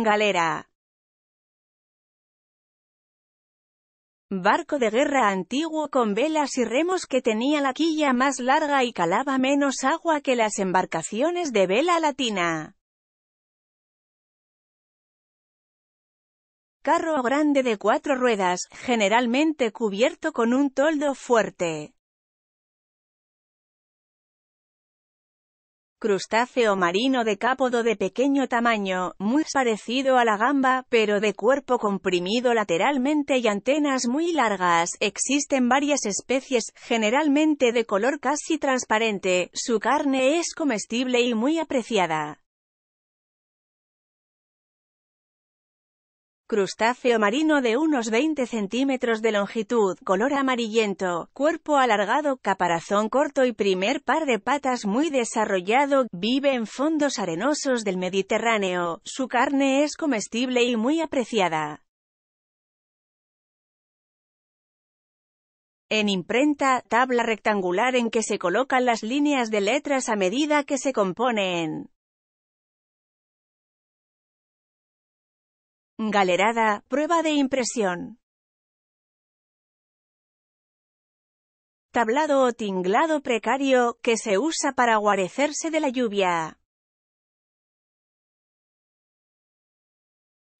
Galera. Barco de guerra antiguo con velas y remos que tenía la quilla más larga y calaba menos agua que las embarcaciones de vela latina. Carro grande de cuatro ruedas, generalmente cubierto con un toldo fuerte. crustáceo marino de cápodo de pequeño tamaño, muy parecido a la gamba, pero de cuerpo comprimido lateralmente y antenas muy largas. Existen varias especies, generalmente de color casi transparente, su carne es comestible y muy apreciada. crustáceo marino de unos 20 centímetros de longitud, color amarillento, cuerpo alargado, caparazón corto y primer par de patas muy desarrollado, vive en fondos arenosos del Mediterráneo, su carne es comestible y muy apreciada. En imprenta, tabla rectangular en que se colocan las líneas de letras a medida que se componen. Galerada, prueba de impresión. Tablado o tinglado precario que se usa para guarecerse de la lluvia.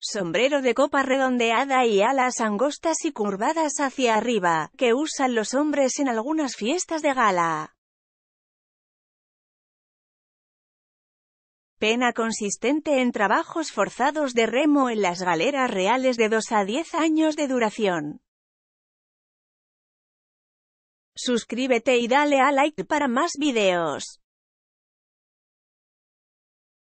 sombrero de copa redondeada y alas angostas y curvadas hacia arriba, que usan los hombres en algunas fiestas de gala. pena consistente en trabajos forzados de remo en las galeras reales de 2 a 10 años de duración. Suscríbete y dale a like para más videos.